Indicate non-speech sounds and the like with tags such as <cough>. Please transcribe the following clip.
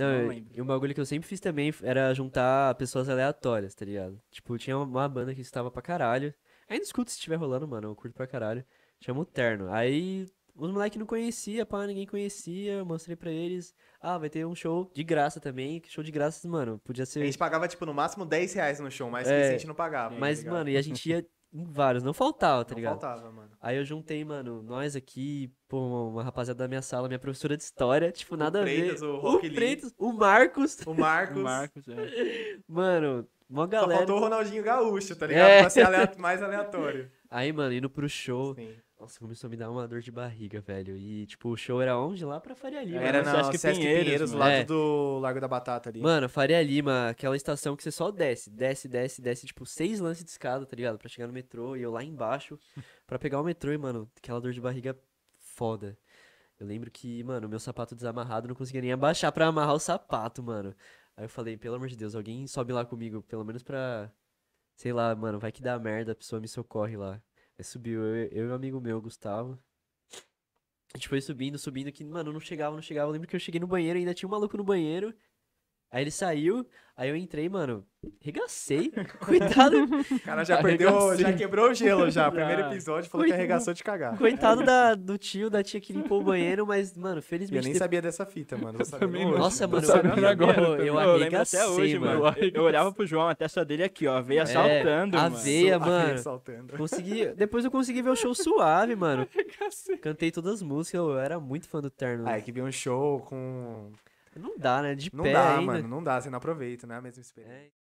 Não, não e um bagulho que eu sempre fiz também era juntar pessoas aleatórias, tá ligado? Tipo, tinha uma banda que estava pra caralho. Ainda escuto se estiver rolando, mano, eu curto pra caralho. Chama o Terno. Aí os moleques não conhecia, pá, ninguém conhecia. Eu mostrei pra eles. Ah, vai ter um show de graça também. Show de graça mano, podia ser. A gente pagava, tipo, no máximo 10 reais no show, mas é, a gente não pagava. Mas, tá mano, e a gente ia em vários, não faltava, tá não ligado? faltava, mano. Aí eu juntei, mano, nós aqui, pô, uma rapaziada da minha sala, minha professora de história, tipo, o nada Freitas, a ver. O, o Freitas, o Marcos. O Marcos. <laughs> o Marcos, é. <laughs> Mano, uma galera. Só faltou o Ronaldinho Gaúcho, tá é. ligado? É. Pra ser mais aleatório. <laughs> Aí, mano, indo pro show. Sim. Nossa, começou a me dar uma dor de barriga, velho. E, tipo, o show era onde? Lá pra Faria Lima. Era né? na Sesc Pinheiros, Pinheiros é. do Largo da Batata ali. Mano, Faria Lima, aquela estação que você só desce, desce, desce, desce, tipo, seis lances de escada, tá ligado? Pra chegar no metrô e eu lá embaixo <laughs> pra pegar o metrô e, mano, aquela dor de barriga foda. Eu lembro que, mano, meu sapato desamarrado, não conseguia nem abaixar pra amarrar o sapato, mano. Aí eu falei, pelo amor de Deus, alguém sobe lá comigo, pelo menos pra... Sei lá, mano, vai que dá merda, a pessoa me socorre lá. É, subiu eu, eu e um amigo meu, Gustavo. A gente foi subindo, subindo, que, mano, não chegava, não chegava. Eu lembro que eu cheguei no banheiro, ainda tinha um maluco no banheiro. Aí ele saiu, aí eu entrei, mano, regacei. <laughs> Cuidado. O cara já arregacei. perdeu, já quebrou o gelo já. <laughs> Primeiro episódio falou Coitado. que é arregaçou de cagar. Coitado da, <laughs> do tio, da tia que limpou o banheiro, mas, mano, felizmente. Eu nem sabia dessa fita, mano. Eu também hoje. Nossa, mano, eu, sabia, agora, eu, eu arregacei, até hoje, mano. Eu, eu olhava pro João, a testa dele aqui, ó, a veia é, saltando. A mano. veia, mano. A veia Consegui... Depois eu consegui ver o show suave, mano. Arregacei. Cantei todas as músicas, eu era muito fã do Terno. Ah, é né? que vi um show com não dá, né? De não pé dá, ainda. mano. Não dá, você não aproveita, né a mesma experiência. É.